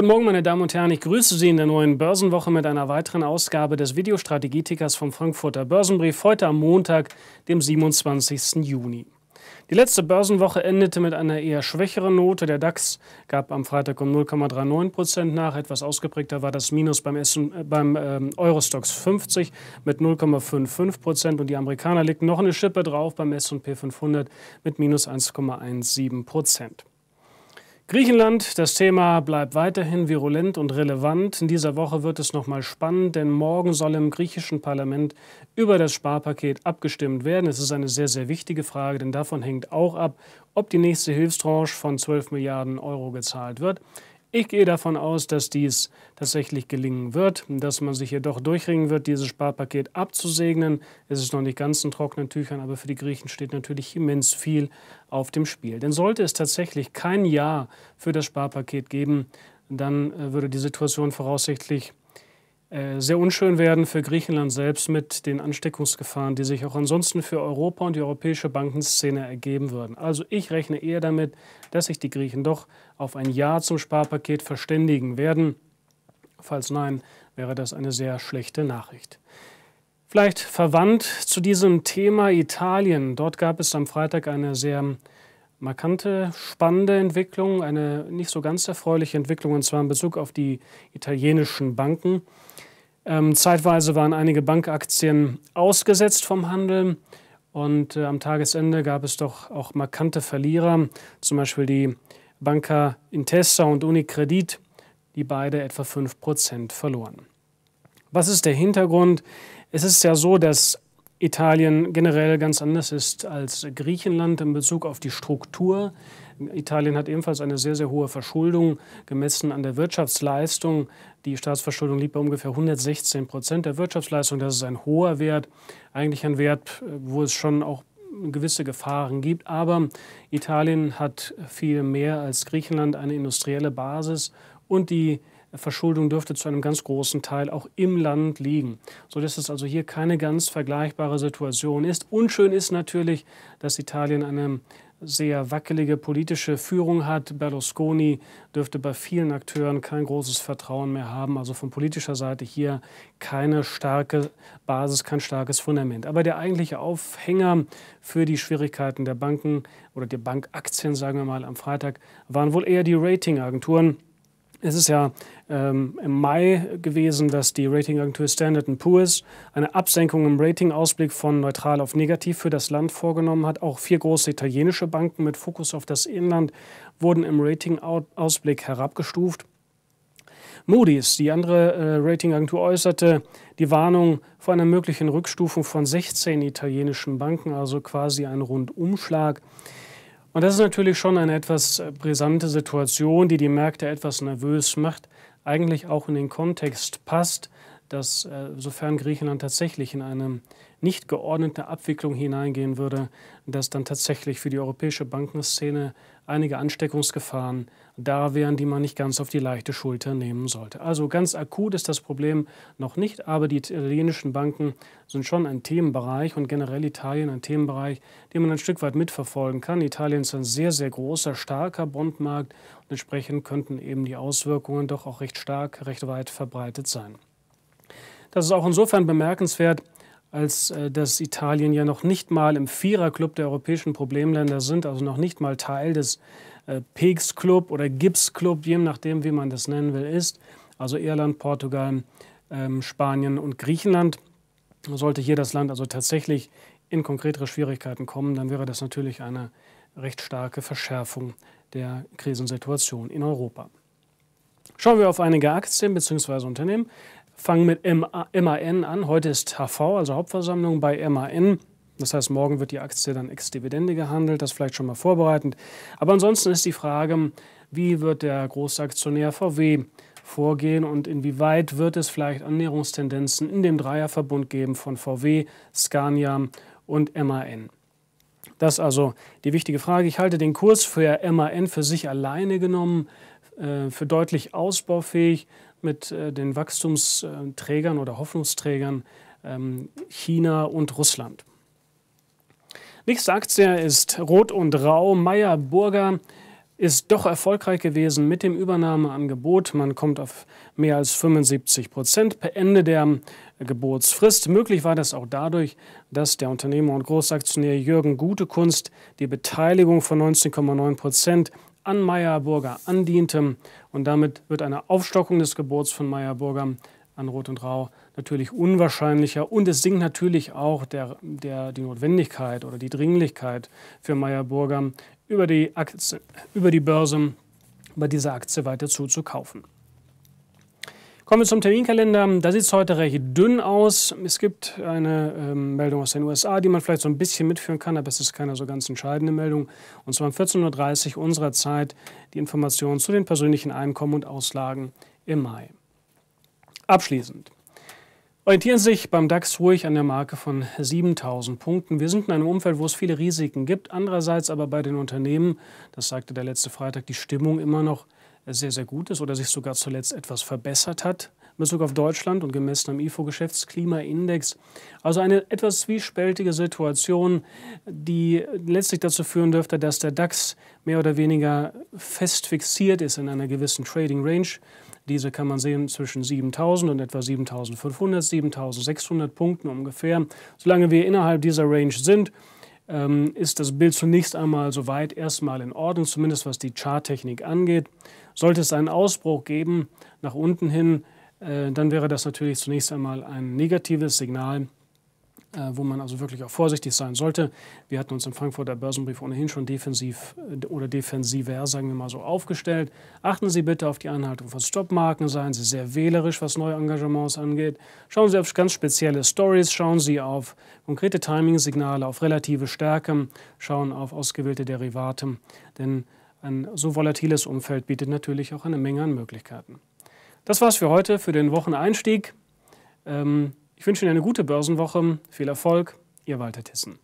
Guten Morgen, meine Damen und Herren. Ich grüße Sie in der neuen Börsenwoche mit einer weiteren Ausgabe des Videostrategietickers vom Frankfurter Börsenbrief heute am Montag, dem 27. Juni. Die letzte Börsenwoche endete mit einer eher schwächeren Note. Der DAX gab am Freitag um 0,39 Prozent nach. Etwas ausgeprägter war das Minus beim, Essen, äh, beim ähm, Eurostox 50 mit 0,55 Prozent. Und die Amerikaner legten noch eine Schippe drauf beim SP 500 mit minus 1,17 Prozent. Griechenland, das Thema bleibt weiterhin virulent und relevant. In dieser Woche wird es nochmal spannend, denn morgen soll im griechischen Parlament über das Sparpaket abgestimmt werden. Es ist eine sehr, sehr wichtige Frage, denn davon hängt auch ab, ob die nächste Hilfstranche von 12 Milliarden Euro gezahlt wird. Ich gehe davon aus, dass dies tatsächlich gelingen wird, dass man sich jedoch durchringen wird, dieses Sparpaket abzusegnen. Es ist noch nicht ganz in trockenen Tüchern, aber für die Griechen steht natürlich immens viel auf dem Spiel. Denn sollte es tatsächlich kein Ja für das Sparpaket geben, dann äh, würde die Situation voraussichtlich äh, sehr unschön werden für Griechenland selbst mit den Ansteckungsgefahren, die sich auch ansonsten für Europa und die europäische Bankenszene ergeben würden. Also ich rechne eher damit, dass sich die Griechen doch auf ein Ja zum Sparpaket verständigen werden. Falls nein, wäre das eine sehr schlechte Nachricht. Vielleicht verwandt zu diesem Thema Italien. Dort gab es am Freitag eine sehr markante, spannende Entwicklung, eine nicht so ganz erfreuliche Entwicklung, und zwar in Bezug auf die italienischen Banken. Ähm, zeitweise waren einige Bankaktien ausgesetzt vom Handel. Und äh, am Tagesende gab es doch auch markante Verlierer, zum Beispiel die Banker Intesa und Unicredit, die beide etwa 5% verloren. Was ist der Hintergrund? Es ist ja so, dass Italien generell ganz anders ist als Griechenland in Bezug auf die Struktur. Italien hat ebenfalls eine sehr, sehr hohe Verschuldung gemessen an der Wirtschaftsleistung. Die Staatsverschuldung liegt bei ungefähr 116 Prozent der Wirtschaftsleistung. Das ist ein hoher Wert, eigentlich ein Wert, wo es schon auch gewisse Gefahren gibt. Aber Italien hat viel mehr als Griechenland eine industrielle Basis und die Verschuldung dürfte zu einem ganz großen Teil auch im Land liegen, sodass es also hier keine ganz vergleichbare Situation ist. Unschön ist natürlich, dass Italien eine sehr wackelige politische Führung hat. Berlusconi dürfte bei vielen Akteuren kein großes Vertrauen mehr haben. Also von politischer Seite hier keine starke Basis, kein starkes Fundament. Aber der eigentliche Aufhänger für die Schwierigkeiten der Banken oder der Bankaktien, sagen wir mal, am Freitag waren wohl eher die Ratingagenturen es ist ja ähm, im Mai gewesen, dass die Ratingagentur Standard Poor's eine Absenkung im Ratingausblick von neutral auf negativ für das Land vorgenommen hat. Auch vier große italienische Banken mit Fokus auf das Inland wurden im Ratingausblick herabgestuft. Moody's, die andere äh, Ratingagentur, äußerte die Warnung vor einer möglichen Rückstufung von 16 italienischen Banken, also quasi ein Rundumschlag. Und das ist natürlich schon eine etwas äh, brisante Situation, die die Märkte etwas nervös macht, eigentlich auch in den Kontext passt, dass äh, sofern Griechenland tatsächlich in eine nicht geordnete Abwicklung hineingehen würde, dass dann tatsächlich für die europäische Bankenszene einige Ansteckungsgefahren da wären, die man nicht ganz auf die leichte Schulter nehmen sollte. Also ganz akut ist das Problem noch nicht, aber die italienischen Banken sind schon ein Themenbereich und generell Italien ein Themenbereich, den man ein Stück weit mitverfolgen kann. Italien ist ein sehr, sehr großer, starker Bondmarkt und entsprechend könnten eben die Auswirkungen doch auch recht stark, recht weit verbreitet sein. Das ist auch insofern bemerkenswert, als äh, dass Italien ja noch nicht mal im Viererclub der europäischen Problemländer sind, also noch nicht mal Teil des äh, PEGS-Club oder GIPS-Club, je nachdem, wie man das nennen will, ist. Also Irland, Portugal, ähm, Spanien und Griechenland. Sollte hier das Land also tatsächlich in konkretere Schwierigkeiten kommen, dann wäre das natürlich eine recht starke Verschärfung der Krisensituation in Europa. Schauen wir auf einige Aktien bzw. Unternehmen fangen mit MAN an. Heute ist HV, also Hauptversammlung bei MAN. Das heißt, morgen wird die Aktie dann ex-Dividende gehandelt, das vielleicht schon mal vorbereitend. Aber ansonsten ist die Frage, wie wird der Großaktionär VW vorgehen und inwieweit wird es vielleicht Annäherungstendenzen in dem Dreierverbund geben von VW, Scania und MAN. Das ist also die wichtige Frage. Ich halte den Kurs für MAN für sich alleine genommen äh, für deutlich ausbaufähig mit äh, den Wachstumsträgern oder Hoffnungsträgern ähm, China und Russland. Nächste Aktie ist Rot und Rau. Meyer Burger ist doch erfolgreich gewesen mit dem Übernahmeangebot. Man kommt auf mehr als 75 Prozent per Ende der äh, Geburtsfrist. Möglich war das auch dadurch, dass der Unternehmer und Großaktionär Jürgen Gutekunst die Beteiligung von 19,9 Prozent an Meyerburger andiente. Und damit wird eine Aufstockung des Gebots von Meyerburger an Rot und Rau natürlich unwahrscheinlicher. Und es sinkt natürlich auch der, der, die Notwendigkeit oder die Dringlichkeit für Meyerburger über die, Aktie, über die Börse, bei dieser Aktie weiter zuzukaufen. Kommen wir zum Terminkalender. Da sieht es heute recht dünn aus. Es gibt eine ähm, Meldung aus den USA, die man vielleicht so ein bisschen mitführen kann, aber es ist keine so ganz entscheidende Meldung. Und zwar um 14.30 Uhr unserer Zeit die Informationen zu den persönlichen Einkommen und Auslagen im Mai. Abschließend. Orientieren Sie sich beim DAX ruhig an der Marke von 7000 Punkten. Wir sind in einem Umfeld, wo es viele Risiken gibt. Andererseits aber bei den Unternehmen, das sagte der letzte Freitag, die Stimmung immer noch sehr, sehr gut ist oder sich sogar zuletzt etwas verbessert hat in Bezug auf Deutschland und gemessen am IFO-Geschäftsklimaindex. Also eine etwas zwiespältige Situation, die letztlich dazu führen dürfte, dass der DAX mehr oder weniger fest fixiert ist in einer gewissen Trading Range. Diese kann man sehen zwischen 7000 und etwa 7500, 7600 Punkten ungefähr. Solange wir innerhalb dieser Range sind, ähm, ist das Bild zunächst einmal soweit erstmal in Ordnung, zumindest was die Charttechnik angeht. Sollte es einen Ausbruch geben nach unten hin, äh, dann wäre das natürlich zunächst einmal ein negatives Signal äh, wo man also wirklich auch vorsichtig sein sollte. Wir hatten uns im Frankfurter Börsenbrief ohnehin schon defensiv äh, oder defensiver, sagen wir mal so, aufgestellt. Achten Sie bitte auf die Einhaltung von Stopmarken, seien Sie sehr wählerisch, was neue Engagements angeht. Schauen Sie auf ganz spezielle Stories, schauen Sie auf konkrete Timing-Signale, auf relative Stärke, schauen auf ausgewählte Derivate, denn ein so volatiles Umfeld bietet natürlich auch eine Menge an Möglichkeiten. Das war's für heute, für den Wocheneinstieg. Ähm, ich wünsche Ihnen eine gute Börsenwoche, viel Erfolg, Ihr Walter Tissen.